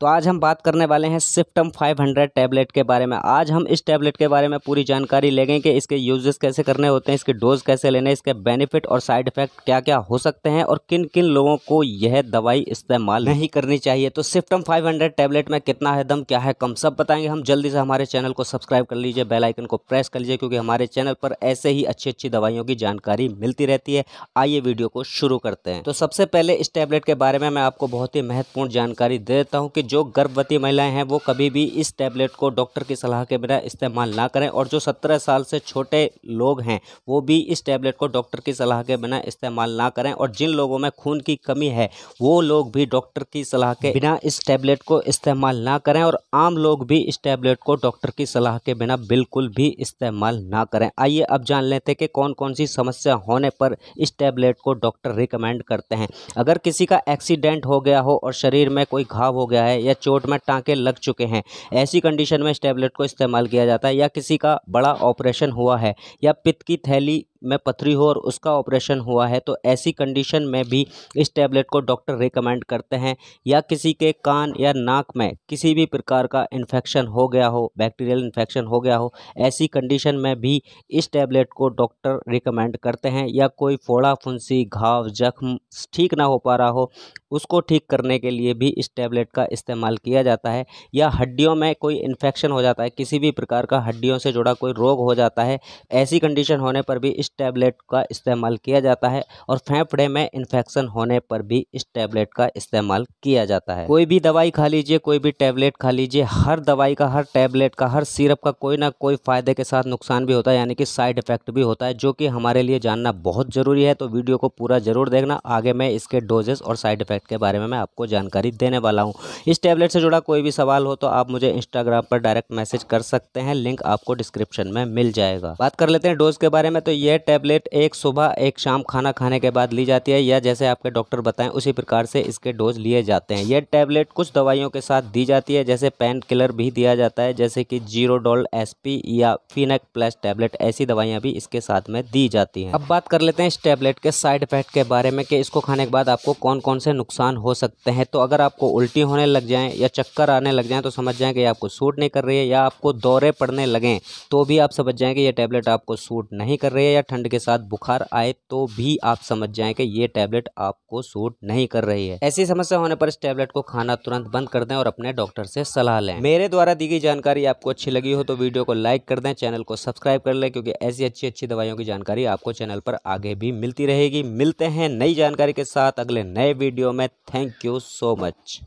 तो आज हम बात करने वाले हैं सिफ्टम 500 टैबलेट के बारे में आज हम इस टैबलेट के बारे में पूरी जानकारी लेंगे कि इसके यूजेस कैसे करने होते हैं इसके डोज कैसे लेने इसके बेनिफिट और साइड इफेक्ट क्या क्या हो सकते हैं और किन किन लोगों को यह दवाई इस्तेमाल नहीं करनी चाहिए तो सिफ्टम 500 टैबलेट में कितना है दम क्या है कम सब बताएंगे हम जल्दी से हमारे चैनल को सब्सक्राइब कर लीजिए बेलाइकन को प्रेस कर लीजिए क्योंकि हमारे चैनल पर ऐसे ही अच्छी अच्छी दवाइयों की जानकारी मिलती रहती है आइए वीडियो को शुरू करते हैं तो सबसे पहले इस टैबलेट के बारे में मैं आपको बहुत ही महत्वपूर्ण जानकारी दे देता हूँ कि जो गर्भवती महिलाएं हैं वो कभी भी इस टैबलेट को डॉक्टर की सलाह के बिना इस्तेमाल ना करें और जो सत्रह साल से छोटे लोग हैं वो भी इस टैबलेट को डॉक्टर की सलाह के बिना इस्तेमाल ना करें और जिन लोगों में खून की कमी है वो लोग भी डॉक्टर की सलाह के बिना इस टैबलेट को इस्तेमाल ना करें और आम लोग भी इस टैबलेट को डॉक्टर की सलाह के बिना बिल्कुल भी इस्तेमाल ना करें आइए अब जान लेते हैं कि कौन कौन सी समस्या होने पर इस टैबलेट को डॉक्टर रिकमेंड करते हैं अगर किसी का एक्सीडेंट हो गया हो और शरीर में कोई घाव हो गया है या चोट में टाँके लग चुके हैं ऐसी कंडीशन में इस टैबलेट को इस्तेमाल किया जाता है या किसी का बड़ा ऑपरेशन हुआ है या पित्त की थैली में पथरी हो और उसका ऑपरेशन हुआ है तो ऐसी कंडीशन में भी इस टैबलेट को डॉक्टर रिकमेंड करते हैं या किसी के कान या नाक में किसी भी प्रकार का इन्फेक्शन हो गया हो बैक्टीरियल इन्फेक्शन हो गया हो ऐसी कंडीशन में भी इस टैबलेट को डॉक्टर रिकमेंड करते हैं या कोई फोड़ा फुंसी घाव जख्म ठीक ना हो पा रहा हो उसको ठीक करने के लिए भी इस टैबलेट का इस्तेमाल किया जाता है या हड्डियों में कोई इन्फेक्शन हो जाता है किसी भी प्रकार का हड्डियों से जुड़ा कोई रोग हो जाता है ऐसी कंडीशन होने पर भी इस इस टैबलेट का इस्तेमाल किया जाता है और फेफड़े में इन्फेक्शन होने पर भी इस टैबलेट का इस्तेमाल किया जाता है कोई भी दवाई खा लीजिए कोई भी टैबलेट खा लीजिए हर दवाई का हर टैबलेट का हर सिरप का कोई ना कोई फ़ायदे के साथ नुकसान भी होता है यानी कि साइड इफेक्ट भी होता है जो कि हमारे लिए जानना बहुत ज़रूरी है तो वीडियो को पूरा ज़रूर देखना आगे मैं इसके डोजेस और साइड इफेक्ट के बारे में मैं आपको जानकारी देने वाला हूँ इस टैबलेट से जुड़ा कोई भी सवाल हो तो आप मुझे इंस्टाग्राम पर डायरेक्ट मैसेज कर सकते हैं लिंक आपको डिस्क्रिप्शन में मिल जाएगा बात कर लेते हैं डोज के बारे में तो यह टैबलेट एक सुबह एक शाम खाना खाने के बाद ली जाती है या जैसे आपके डॉक्टर बताएं उसी प्रकार से इसके डोज लिए जाते हैं यह टैबलेट कुछ दवाइयों के साथ दी जाती है जैसे पेन किलर भी दिया जाता है जैसे कि जीरो जीरोडोल एस या फिनेक प्लस टैबलेट ऐसी दवाइयाँ भी इसके साथ में दी जाती हैं अब बात कर लेते हैं इस टैबलेट के साइड इफेक्ट के बारे में कि इसको खाने के बाद आपको कौन कौन से नुकसान हो सकते हैं तो अगर आपको उल्टी होने लग जाएँ या चक्कर आने लग जाएँ तो समझ जाएँ कि आपको सूट नहीं कर रही है या आपको दौरे पड़ने लगें तो भी आप समझ जाएँ कि यह टैबलेट आपको सूट नहीं कर रही है या ठंड के साथ बुखार आए तो भी आप समझ जाएं कि ये टैबलेट आपको सूट नहीं कर रही है ऐसी समस्या होने पर इस टैबलेट को खाना तुरंत बंद कर दें और अपने डॉक्टर से सलाह लें मेरे द्वारा दी गई जानकारी आपको अच्छी लगी हो तो वीडियो को लाइक कर दें चैनल को सब्सक्राइब कर लें क्योंकि ऐसी अच्छी अच्छी दवाइयों की जानकारी आपको चैनल पर आगे भी मिलती रहेगी मिलते हैं नई जानकारी के साथ अगले नए वीडियो में थैंक यू सो मच